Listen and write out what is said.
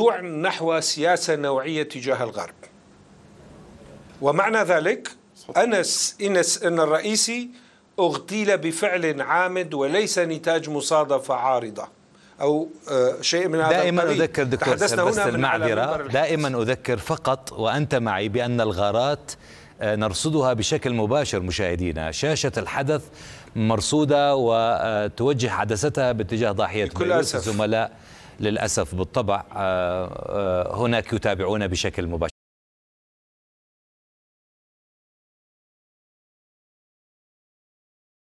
موضوع نحو سياسة نوعية تجاه الغرب ومعنى ذلك أنس إنس أن الرئيسي اغتيل بفعل عامد وليس نتاج مصادفة عارضة أو آه، شيء من هذا دائما القريب. أذكر دكتور بس المعذرة دائما أذكر فقط وأنت معي بأن الغارات آه، نرصدها بشكل مباشر مشاهدينا شاشة الحدث مرصودة وتوجه عدستها باتجاه ضاحية بكل أسف للأسف بالطبع آه، آه، هناك يتابعون بشكل مباشر